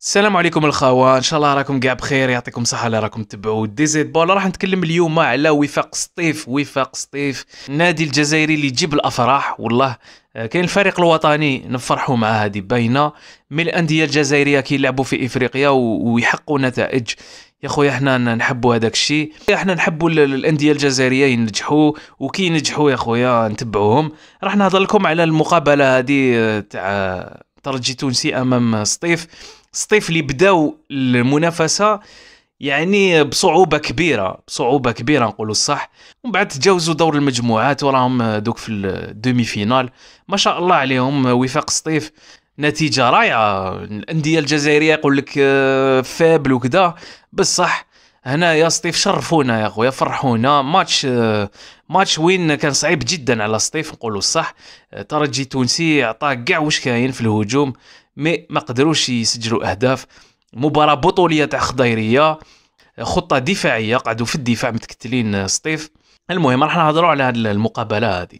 السلام عليكم الخوان ان شاء الله راكم كاع بخير يعطيكم الصحه اللي راكم تبعوا ديزيد بول راح نتكلم اليوم على وفاق سطيف وفاق سطيف النادي الجزائري اللي يجيب الافراح والله آه، كاين الفريق الوطني نفرحوا مع هذه باينه من الانديه الجزائريه كيلعبوا في افريقيا ويحققوا نتائج يا خويا حنا نحبوا هذاك الشيء حنا نحبوا الانديه الجزائريه ينجحوا وكي ينجحوا يا خويا نتبعوهم راح نهضر لكم على المقابله هذه آه، تاع ترجي آه، تونسي امام سطيف سطيف اللي بداو المنافسه يعني بصعوبه كبيره بصعوبه كبيره نقولوا الصح ومن بعد تجاوزوا دور المجموعات وراهم دوك في الدومي فينال ما شاء الله عليهم وفاق سطيف نتيجه رائعه الانديه الجزائريه يقول لك فابل آه، وكذا بصح هنا يا سطيف شرفونا يا خويا فرحونا ماتش آه، ماتش وين كان صعيب جدا على سطيف نقولوا الصح آه، ترجي تونسي عطاه كاع واش كاين في الهجوم مي ما قدروش يسجلوا اهداف مباراه بطوليه تاع خضيريه خطه دفاعيه قعدوا في الدفاع متكتلين سطيف المهم راح نهضروا على المقابله هذه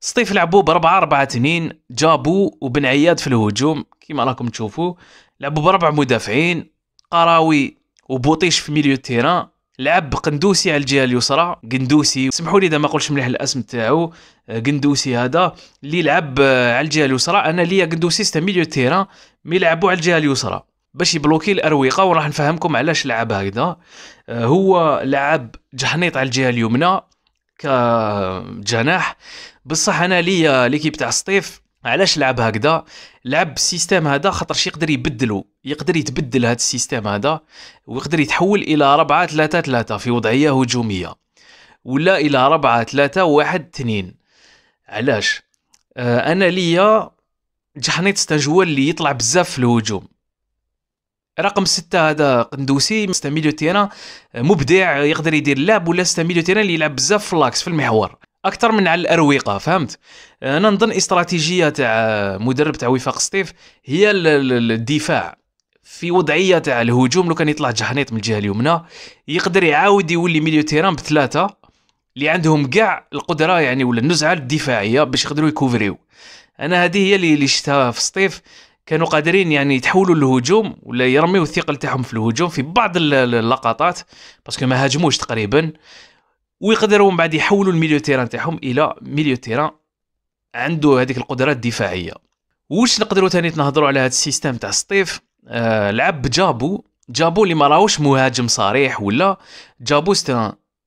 سطيف لعبوا ب 4 4 2 جابو وبن عياد في الهجوم كيما راكم تشوفوا لعبوا بربع مدافعين قراوي وبوطيش في ميليو تيران لعب قندوسي على الجهه اليسرى قندوسي سمحوا لي اذا ما قلتش مليح الاسم تاعو آه، قندوسي هذا اللي لعب آه، على الجهه اليسرى انا ليا قندوسي ستا ميليو تيران مي لعبوا على الجهه اليسرى باش يبلوكي الاروقه وراح نفهمكم علاش لعب هكذا آه، هو لعب جحنيط على الجهه اليمنى كجناح بصح انا ليا ليكيب تاع سطيف علاش لعب هكذا لعب بالسيستم هذا خاطر يقدر يبدلو يقدر يتبدل هذا السيستيم هذا ويقدر يتحول الى 4 3 3 في وضعيه هجوميه ولا الى 4 3 1 2 علاش آه انا ليا جحنيت ستاجوال اللي يطلع بزاف في الهجوم رقم ستة هذا قندوسي ستا تيرا مبدع يقدر يدير لعب ولا ستا تيرا اللي يلعب بزاف في اللاكس في المحور اكثر من على الاروقه فهمت انا نظن استراتيجيه تاع مدرب تاع وفاق ستيف هي الدفاع في وضعيه تاع الهجوم لو كان يطلع جهنيط من الجهه اليمنى يقدر يعاود يولي ميليو تيران بثلاثه اللي عندهم كاع القدره يعني ولا النزعه الدفاعيه باش يقدروا يكوفريو انا هذه هي اللي شفتها في ستيف كانوا قادرين يعني يتحولوا للهجوم ولا يرميوا الثقل تاعهم في الهجوم في بعض اللقطات باسكو ما هاجموش تقريبا ويقدروا من بعد يحولوا الميليو تيران تاعهم الى ميليو تيران عنده هذيك القدرات الدفاعيه واش نقدروا ثاني نهضروا على هذا السيستم تاع سطيف آه لعب جابو جابو اللي ما راهوش مهاجم صريح ولا جابو سيت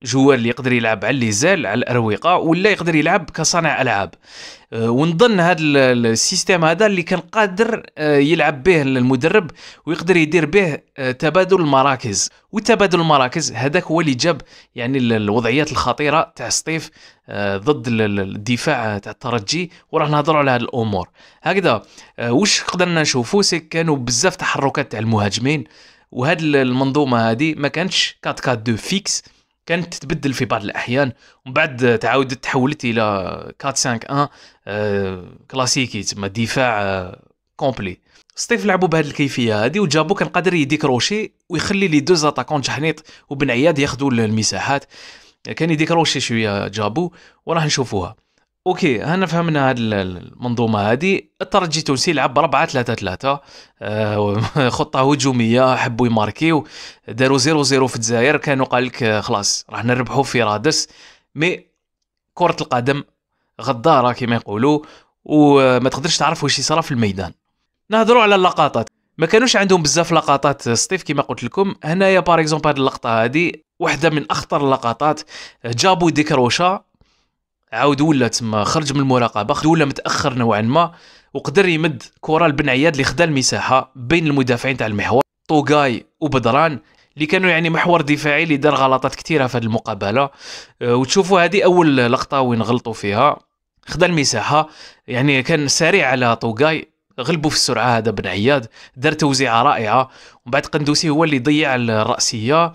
جوار اللي يقدر يلعب على الليزال على الاروقه ولا يقدر يلعب كصانع العاب آه، ونظن هذا السيستم هذا اللي كان قادر آه، يلعب به المدرب ويقدر يدير به آه، تبادل المراكز وتبادل المراكز هذاك هو اللي جاب يعني الوضعيات الخطيره تاع سطيف ضد الدفاع تاع الترجي وراح نهضروا على هذه الامور هكذا واش قدرنا نشوفوا كانوا بزاف تحركات تاع المهاجمين وهذه المنظومه هذه ما كانتش 4 4 2 فيكس كانت تتبدل في بعض الاحيان ومن بعد تعاود تحولت الى 4 5 1 كلاسيكي تما دفاع كومبلي آه، سطيف لعبوا بهذه الكيفيه هذه وجابو كان قادر يديكروشي ويخلي لي دو زاتاكون جحنيط وبن عياد ياخذوا المساحات كان يديكروشي شويه جابو وراح نشوفوها اوكي هنا فهمنا هذه المنظومه هذه الترجي التونسي لعب 4 3 3 خطه هجوميه حبوا يماركيو داروا 0 0 في الجزائر كانوا قال لك آه، خلاص راح نربحوا في رادس مي كره القدم غداره كما يقولوا وما آه، تقدرش تعرف واش يصرى في الميدان نهضروا على اللقطات ما كانوش عندهم بزاف لقطات آه، سطيف كما قلت لكم هنايا باريكزومبل اكزومبل هذه اللقطه هذه واحده من اخطر اللقطات جابوا ديكروشا عاود ولا تما خرج من المراقبه خرج ولا متاخر نوعا ما وقدر يمد كره لبن عياد اللي خدا المساحه بين المدافعين تاع المحور طوغاي وبدران اللي كانوا يعني محور دفاعي اللي دار غلطات كثيره في هذه المقابله أه، وتشوفوا هذه اول لقطه وين غلطوا فيها خدا المساحه يعني كان سريع على طوغاي غلبوا في السرعه هذا بن عياد دار توزيعه رائعه ومن بعد قندوسي هو اللي ضيع الراسيه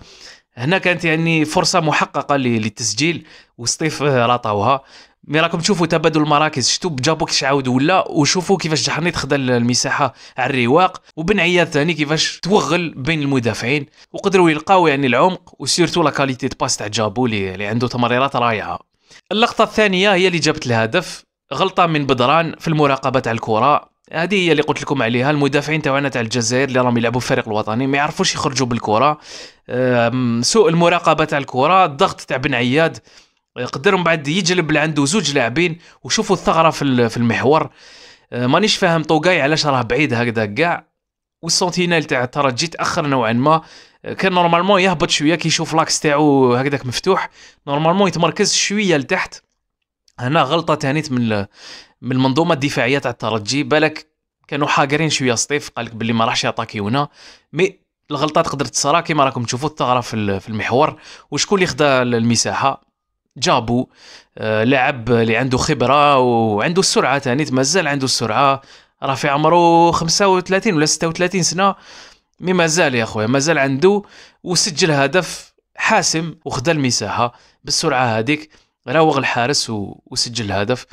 هنا كانت يعني فرصه محققه للتسجيل وسطيف آه، راطاوها مي راكم تشوفوا تبادل المراكز شتو جابو كيفاش عاود ولا وشوفوا كيفاش جحنيت خدا المساحه على الرواق وبن عياد ثاني كيفاش توغل بين المدافعين وقدروا يلقاو يعني العمق وسيرتو لا كاليتي باس تاع جابو اللي عنده تمريرات رائعه اللقطه الثانيه هي اللي جابت الهدف غلطه من بدران في المراقبه تاع الكره هذه هي اللي قلت لكم عليها المدافعين تاعنا تاع الجزائر اللي راهم يلعبوا فريق الفريق الوطني ما يعرفوش يخرجوا بالكره سوء المراقبه تاع الكره الضغط تاع بن عياد قدر من بعد يجلب لعنده زوج لاعبين وشوفوا الثغره في المحور آه، مانيش فاهم طوقاي علاش راه بعيد هكذا كاع والسونتينال تاع الترجي تاخر نوعا ما آه، كان نورمالمون يهبط شويه كي يشوف لاكس تاعو هكذاك مفتوح نورمالمون يتمركز شويه لتحت هنا غلطه تانيت من من المنظومه الدفاعيه تاع الترجي بالك كانوا حاقرين شويه سطيف قالك باللي ما راحش هنا مي الغلطه تقدر تصرا كيما راكم تشوفوا الثغره في المحور وشكون اللي خدا المساحه جابو آه، لاعب اللي عنده خبره وعنده السرعه تاني مازال عنده السرعه راه في عمره 35 ولا 36 سنه مي مازال يا خويا مازال عنده وسجل هدف حاسم وخدا المساحه بالسرعه هذيك راوغ الحارس وسجل الهدف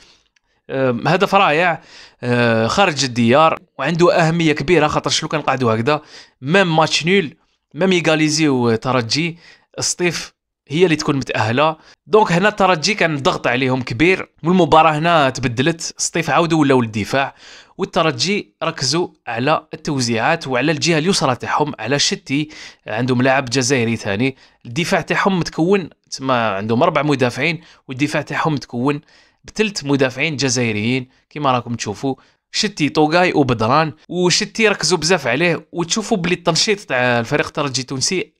هدف رائع أه، خارج الديار وعنده اهميه كبيره خاطر شنو كان قعدوا هكذا ميم ماتش نول ميم ايغاليزيو ترجي السطيف هي اللي تكون متاهله دونك هنا الترجي كان الضغط عليهم كبير والمباراه هنا تبدلت السطيف عاودوا ولاو للدفاع والترجي ركزوا على التوزيعات وعلى الجهه اليسرى تاعهم على شتي عندهم لاعب جزائري ثاني الدفاع تاعهم متكون تما عندهم اربع مدافعين والدفاع تاعهم متكون بثلث مدافعين جزائريين كما راكم تشوفوا شتي طوغاي وبدران وشتي ركزوا بزاف عليه وتشوفوا بلي التنشيط تاع الفريق الترجي التونسي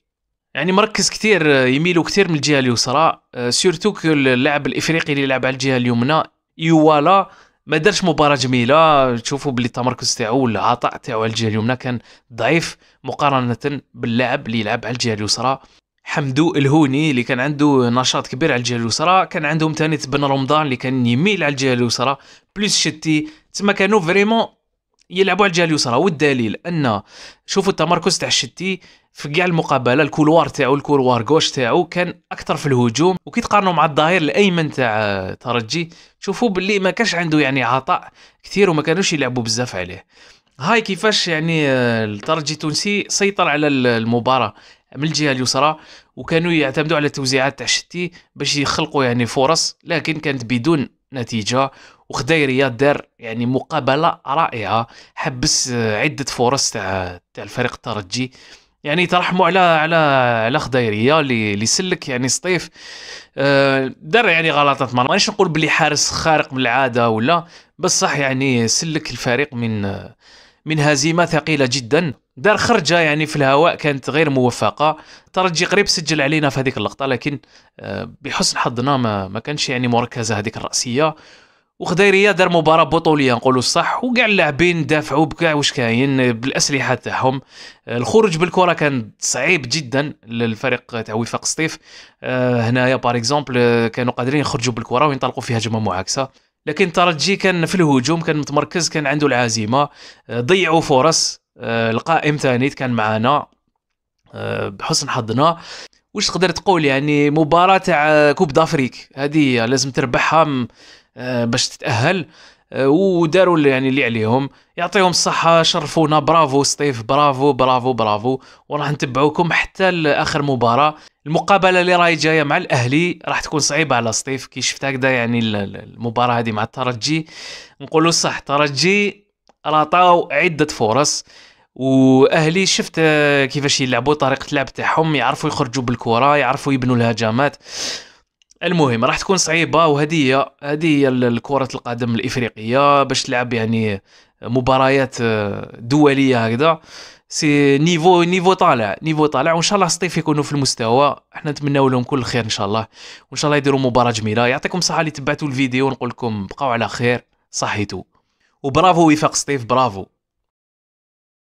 يعني مركز كثير يميلوا كثير من الجهه اليسرى آه، سورتو اللاعب الافريقي اللي يلعب على الجهه اليمنى يوالا ما دارش مباراه جميله تشوفوا باللي التمركز تاعو والعطاء تاعو على الجهه اليمنى كان ضعيف مقارنه باللاعب اللي يلعب على الجهه اليسرى حمدو الهوني اللي كان عنده نشاط كبير على الجهه اليسرى كان عندهم ثاني بن رمضان اللي كان يميل على الجهه اليسرى بلوس شتي تما كانوا فريمون يلعبوا على الجهه اليسرى والدليل ان شوفوا التمركز تاع الشتي في كاع المقابله الكولوار تاعو الكولوار غوش تاعو كان اكثر في الهجوم وكي تقارنوا مع الظهير الايمن تاع ترجي شوفوا باللي ما كانش عنده يعني عطاء كثير وما كانوش يلعبوا بزاف عليه هاي كيفاش يعني آه، الترجي التونسي سيطر على المباراه من الجهه اليسرى وكانوا يعتمدوا على التوزيعات تاع الشتي باش يخلقوا يعني فرص لكن كانت بدون نتيجه وخداي رياض دار يعني مقابله رائعه حبس عده فرص تاع تاع الفريق الترجي يعني ترحموا على على على خضيريه اللي سلك يعني سطيف آه، دار يعني غلطات ما مانيش نقول بلي حارس خارق من العاده ولا بصح يعني سلك الفريق من من هزيمه ثقيله جدا دار خرجه يعني في الهواء كانت غير موفقه ترجي قريب سجل علينا في هذيك اللقطه لكن آه، بحسن حظنا ما, ما كانش يعني مركزه هذيك الراسيه وخديرية دار مباراه بطوليه نقولوا الصح وكاع اللاعبين دافعوا بكاع واش كاين آه، بالاسلحه تاعهم آه، الخروج بالكره كان صعيب جدا للفريق تاع وفاق سطيف هنايا بار اكزومبل كانوا قادرين يخرجوا بالكره وينطلقوا في هجمه معاكسه لكن ترجي كان في الهجوم كان متمركز كان عنده العزيمه ضيعوا فرص القائم آه، ثاني كان معنا آه، بحسن حظنا واش تقدر تقول يعني مباراه تاع كوب دافريك هذه لازم تربحها آه، باش تتاهل وداروا يعني اللي عليهم يعطيهم الصحه شرفونا برافو ستيف برافو برافو برافو وراح نتبعوكم حتى لاخر مباراه المقابله اللي راهي جايه مع الاهلي راح تكون صعيبه على ستيف كي شفت هكذا يعني المباراه هذه مع الترجي نقولوا صح الترجي راه عده فرص واهلي شفت كيفاش يلعبوا طريقه اللعب تاعهم يعرفوا يخرجوا بالكره يعرفوا يبنوا الهجمات المهم راح تكون صعيبه وهذه هي هذه هي الكره القدم الافريقيه باش تلعب يعني مباريات آه، دوليه هكذا سي نيفو نيفو طالع نيفو طالع وان شاء الله الصيف يكونوا في المستوى احنا نتمناو لهم كل خير ان شاء الله وان شاء الله يديروا مباراه جميله يعطيكم الصحه اللي تبعتوا الفيديو نقول لكم بقاو على خير صحيتو وبرافو وفاق سطيف برافو